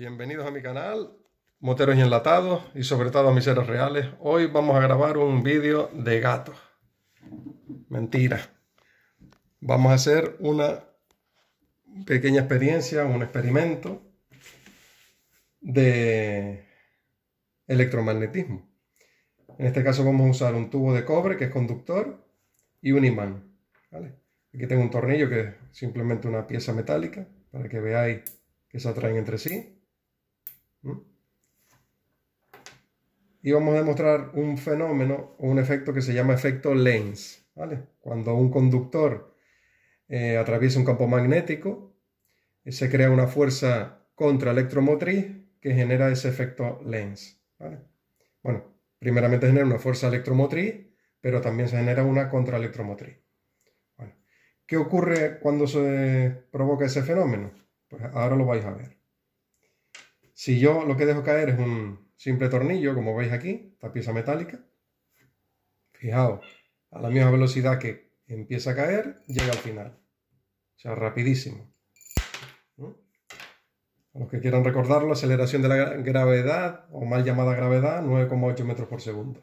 Bienvenidos a mi canal, moteros y enlatados y sobre todo a mis seres reales. Hoy vamos a grabar un vídeo de gatos. Mentira. Vamos a hacer una pequeña experiencia, un experimento de electromagnetismo. En este caso vamos a usar un tubo de cobre que es conductor y un imán. Aquí tengo un tornillo que es simplemente una pieza metálica para que veáis que se atraen entre sí ¿Mm? Y vamos a demostrar un fenómeno o un efecto que se llama efecto Lenz Cuando un conductor eh, atraviesa un campo magnético, eh, se crea una fuerza contraelectromotriz que genera ese efecto Lenz Bueno, primeramente genera una fuerza electromotriz, pero también se genera una contraelectromotriz. ¿Qué ocurre cuando se provoca ese fenómeno? Pues ahora lo vais a ver. Si yo lo que dejo caer es un simple tornillo, como veis aquí, esta pieza metálica, fijaos, a la misma velocidad que empieza a caer, llega al final. O sea, rapidísimo. A los que quieran recordarlo, aceleración de la gravedad, o mal llamada gravedad, 9,8 metros por segundo.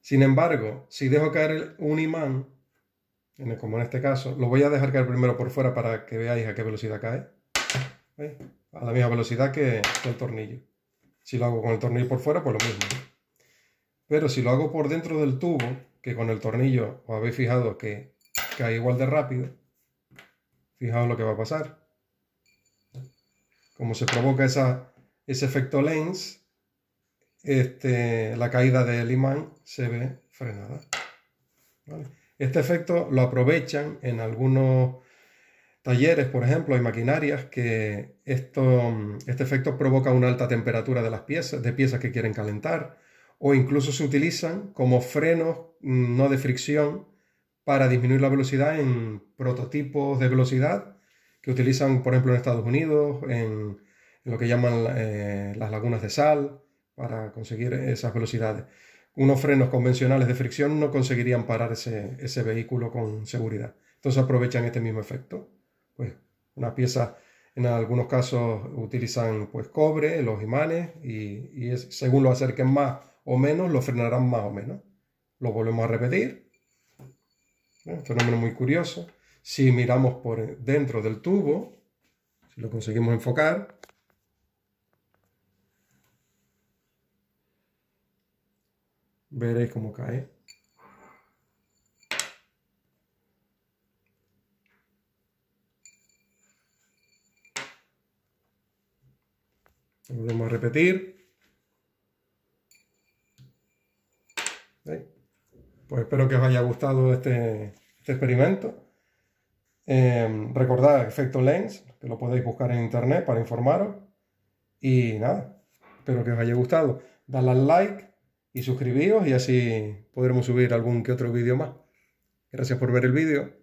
Sin embargo, si dejo caer un imán, como en este caso, lo voy a dejar caer primero por fuera para que veáis a qué velocidad cae. Eh, a la misma velocidad que, el tornillo. Si lo hago con el tornillo por fuera, pues lo mismo. Pero si lo hago por dentro del tubo, que con el tornillo os habéis fijado que cae igual de rápido, fijaos lo que va a pasar. Como se provoca esa, ese efecto lens, este, la caída del imán se ve frenada. Este efecto lo aprovechan en algunos talleres, por ejemplo, hay maquinarias que este efecto provoca una alta temperatura de las piezas, de piezas que quieren calentar, o incluso se utilizan como frenos mm, no de fricción para disminuir la velocidad en prototipos de velocidad que utilizan, por ejemplo, en Estados Unidos, en, lo que llaman eh, las lagunas de sal, para conseguir esas velocidades. Unos frenos convencionales de fricción no conseguirían parar ese vehículo con seguridad. Entonces aprovechan este mismo efecto pues, unas piezas, en algunos casos utilizan pues cobre, los imanes, y, según lo acerquen más o menos, lo frenarán más o menos. Lo volvemos a repetir. Un fenómeno muy curioso. Si miramos por dentro del tubo, si lo conseguimos enfocar, veréis cómo cae. Volvemos a repetir. Pues espero que os haya gustado este, este experimento. Em, recordad efecto lens, que lo podéis buscar en internet para informaros. Y nada, espero que os haya gustado. Dadle al like y suscribíos y así podremos subir algún que otro vídeo más. Gracias por ver el vídeo.